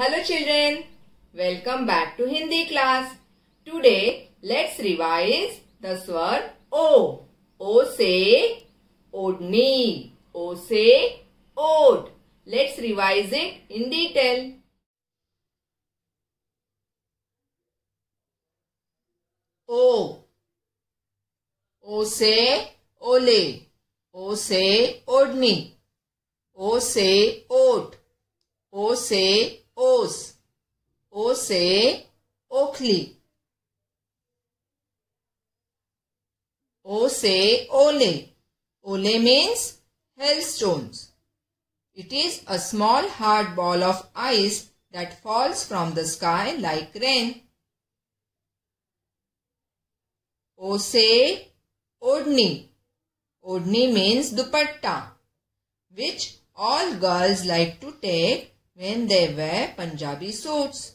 Hello children, welcome back to Hindi class. Today let's revise the sword O. O say Odni. O say Od. Let's revise it in detail. O. O say Ole. O say Odni. O say Od. O say say Oakley. O say Ole. Ole means hailstones. It is a small hard ball of ice that falls from the sky like rain. O say Odni. Odni means dupatta, which all girls like to take when they wear Punjabi suits.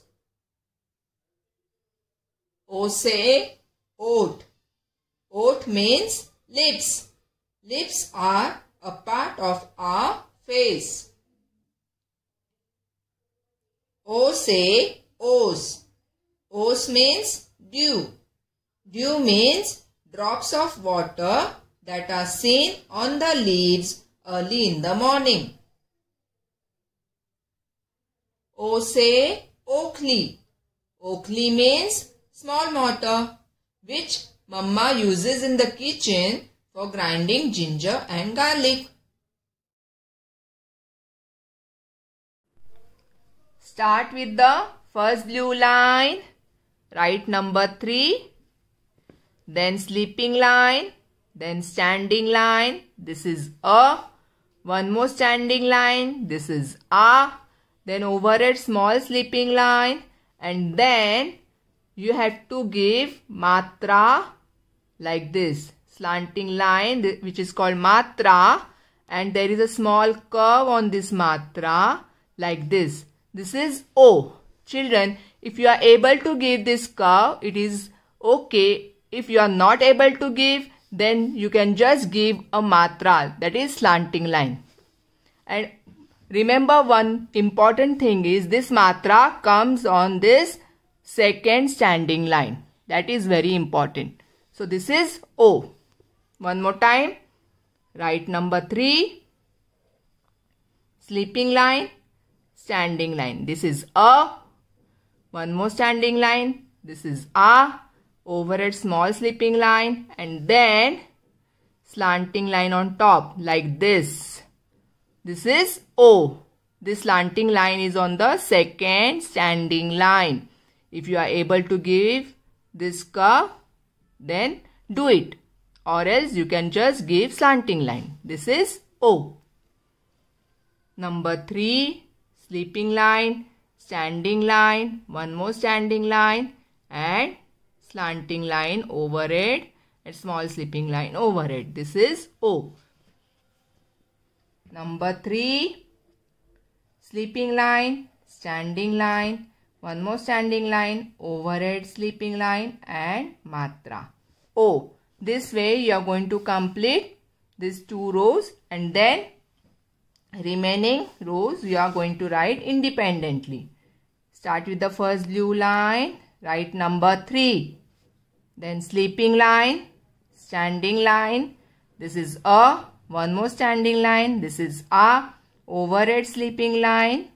O say Oat. Oat means lips. Lips are a part of our face. O say O's. O's means dew. Dew means drops of water that are seen on the leaves early in the morning. O say Oakley. Oakley means small mortar which mamma uses in the kitchen for grinding ginger and garlic. Start with the first blue line, write number 3, then sleeping line, then standing line, this is a, one more standing line, this is a, then over it small sleeping line and then you have to give matra like this slanting line which is called matra and there is a small curve on this matra like this. This is O. Children, if you are able to give this curve, it is okay. If you are not able to give, then you can just give a matra that is slanting line. And remember one important thing is this matra comes on this second standing line. That is very important. So this is O. One more time. Write number 3. Sleeping line, standing line. This is A. One more standing line. This is A. Over it small sleeping line and then slanting line on top like this. This is O. This slanting line is on the second standing line. If you are able to give this curve, then do it. Or else you can just give slanting line. This is O. Number 3, sleeping line, standing line, one more standing line and slanting line over it and small sleeping line over it. This is O. Number 3, sleeping line, standing line one more standing line, overhead sleeping line and matra. O. Oh, this way you are going to complete these two rows and then remaining rows you are going to write independently. Start with the first blue line, write number 3. Then sleeping line, standing line, this is a, one more standing line, this is a, overhead sleeping line,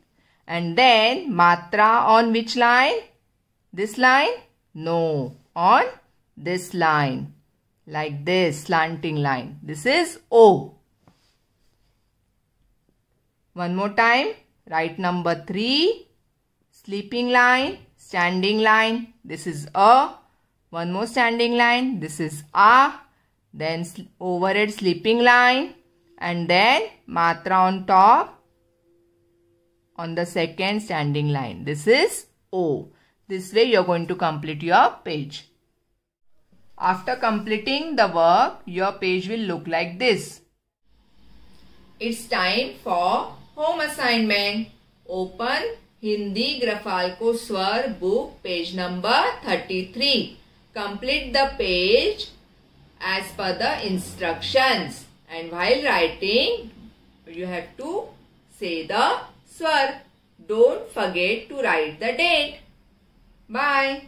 and then matra on which line? This line? No. On this line. Like this slanting line. This is O. One more time. Write number 3. Sleeping line. Standing line. This is A. One more standing line. This is A. Then overhead sleeping line. And then matra on top on the second standing line. This is O. This way you are going to complete your page. After completing the work, your page will look like this. It's time for home assignment. Open Hindi Grafalco Swar book page number 33. Complete the page as per the instructions. And while writing, you have to say the Sir, don't forget to write the date. Bye.